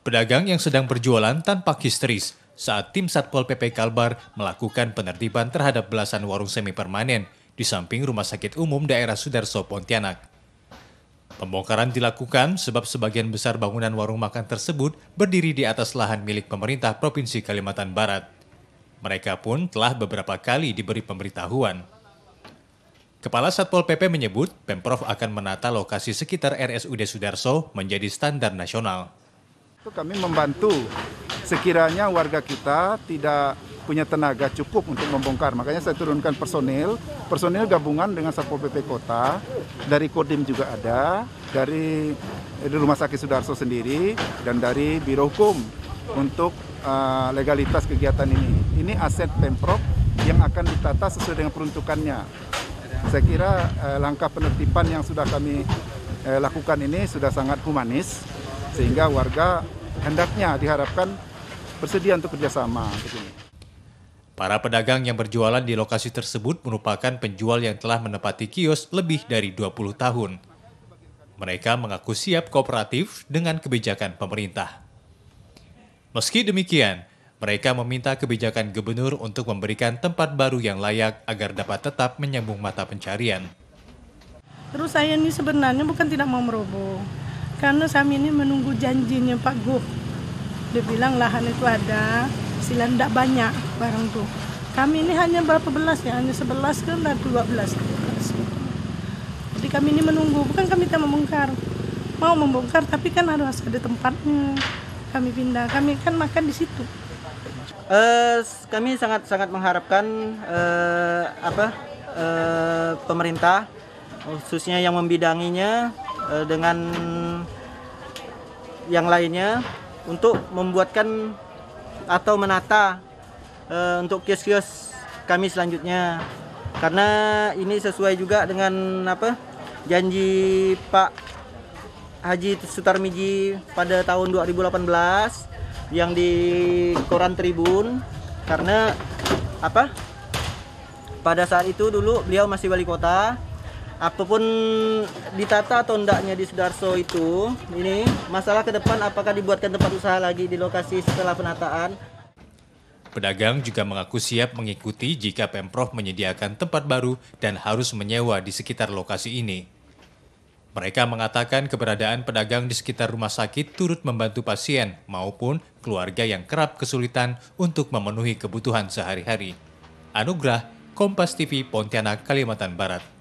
Pedagang yang sedang berjualan tanpa histeris saat tim Satpol PP Kalbar melakukan penertiban terhadap belasan warung semi permanen di samping Rumah Sakit Umum Daerah Sudarso Pontianak. Pembongkaran dilakukan sebab sebagian besar bangunan warung makan tersebut berdiri di atas lahan milik pemerintah Provinsi Kalimantan Barat. Mereka pun telah beberapa kali diberi pemberitahuan. Kepala Satpol PP menyebut Pemprov akan menata lokasi sekitar RSUD Sudarso menjadi standar nasional. Kami membantu sekiranya warga kita tidak punya tenaga cukup untuk membongkar. Makanya saya turunkan personil, personil gabungan dengan Satpol PP Kota, dari Kodim juga ada, dari, dari Rumah Sakit Sudarso sendiri, dan dari Biro Hukum untuk uh, legalitas kegiatan ini. Ini aset Pemprov yang akan ditata sesuai dengan peruntukannya. Saya kira uh, langkah penertiban yang sudah kami uh, lakukan ini sudah sangat humanis sehingga warga hendaknya diharapkan bersedia untuk kerjasama. Para pedagang yang berjualan di lokasi tersebut merupakan penjual yang telah menepati kios lebih dari 20 tahun. Mereka mengaku siap kooperatif dengan kebijakan pemerintah. Meski demikian, mereka meminta kebijakan gubernur untuk memberikan tempat baru yang layak agar dapat tetap menyambung mata pencarian. Terus saya ini sebenarnya bukan tidak mau merobo karena kami ini menunggu janjinya Pak Guh dia bilang lahan itu ada sila tidak banyak barang tuh kami ini hanya berapa belas ya hanya sebelas ke dua belas. jadi kami ini menunggu bukan kami tak membongkar mau membongkar tapi kan harus ada tempatnya kami pindah kami kan makan di situ uh, kami sangat sangat mengharapkan uh, apa uh, pemerintah khususnya yang membidanginya Eh, dengan yang lainnya untuk membuatkan atau menata eh, untuk kios-kios kami selanjutnya karena ini sesuai juga dengan apa janji Pak Haji Sutarmiji pada tahun 2018 yang di koran Tribun karena apa pada saat itu dulu beliau masih wali kota Apapun ditata atau enggaknya di Sudarso itu, ini masalah ke depan apakah dibuatkan tempat usaha lagi di lokasi setelah penataan? Pedagang juga mengaku siap mengikuti jika Pemprov menyediakan tempat baru dan harus menyewa di sekitar lokasi ini. Mereka mengatakan keberadaan pedagang di sekitar rumah sakit turut membantu pasien maupun keluarga yang kerap kesulitan untuk memenuhi kebutuhan sehari-hari. Anugrah, Kompas TV Pontianak, Kalimantan Barat.